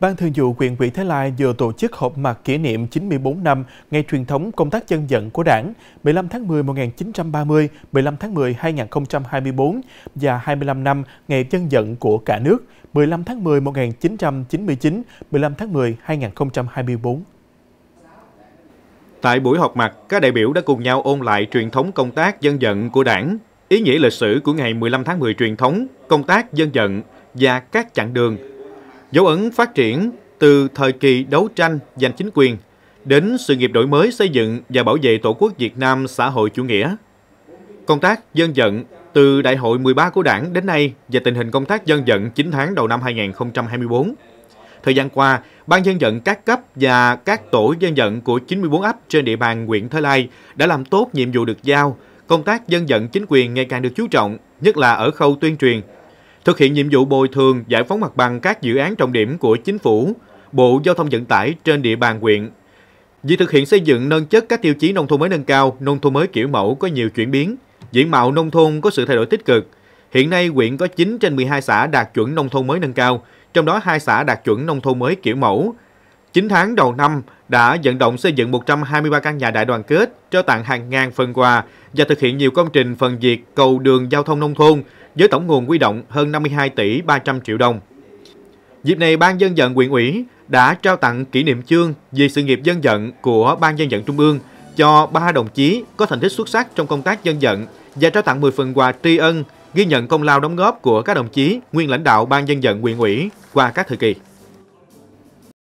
Ban Thường vụ huyện ủy Thái Lai vừa tổ chức họp mặt kỷ niệm 94 năm ngày truyền thống công tác dân vận của Đảng 15 tháng 10 1930, 15 tháng 10 2024 và 25 năm ngày dân vận của cả nước 15 tháng 10 1999, 15 tháng 10 2024. Tại buổi họp mặt, các đại biểu đã cùng nhau ôn lại truyền thống công tác dân vận của Đảng, ý nghĩa lịch sử của ngày 15 tháng 10 truyền thống, công tác dân vận và các chặng đường Dấu ấn phát triển từ thời kỳ đấu tranh giành chính quyền đến sự nghiệp đổi mới xây dựng và bảo vệ Tổ quốc Việt Nam xã hội chủ nghĩa. Công tác dân vận từ Đại hội 13 của Đảng đến nay và tình hình công tác dân vận 9 tháng đầu năm 2024. Thời gian qua, Ban dân vận các cấp và các tổ dân vận của 94 ấp trên địa bàn huyện Thới Lai đã làm tốt nhiệm vụ được giao. Công tác dân vận chính quyền ngày càng được chú trọng, nhất là ở khâu tuyên truyền, Thực hiện nhiệm vụ bồi thường giải phóng mặt bằng các dự án trọng điểm của chính phủ, Bộ Giao thông Vận tải trên địa bàn huyện. Việc thực hiện xây dựng nâng chất các tiêu chí nông thôn mới nâng cao, nông thôn mới kiểu mẫu có nhiều chuyển biến, diện mạo nông thôn có sự thay đổi tích cực. Hiện nay, huyện có 9 trên 12 xã đạt chuẩn nông thôn mới nâng cao, trong đó hai xã đạt chuẩn nông thôn mới kiểu mẫu. 9 tháng đầu năm đã vận động xây dựng 123 căn nhà đại đoàn kết, trao tặng hàng ngàn phần quà và thực hiện nhiều công trình phần việc cầu đường giao thông nông thôn, với tổng nguồn quy động hơn 52 tỷ 300 triệu đồng. Dịp này, Ban dân vận quyền ủy đã trao tặng kỷ niệm chương vì sự nghiệp dân vận của Ban dân vận Trung ương cho ba đồng chí có thành tích xuất sắc trong công tác dân vận và trao tặng 10 phần quà tri ân ghi nhận công lao đóng góp của các đồng chí nguyên lãnh đạo Ban dân vận quyền ủy qua các thời kỳ.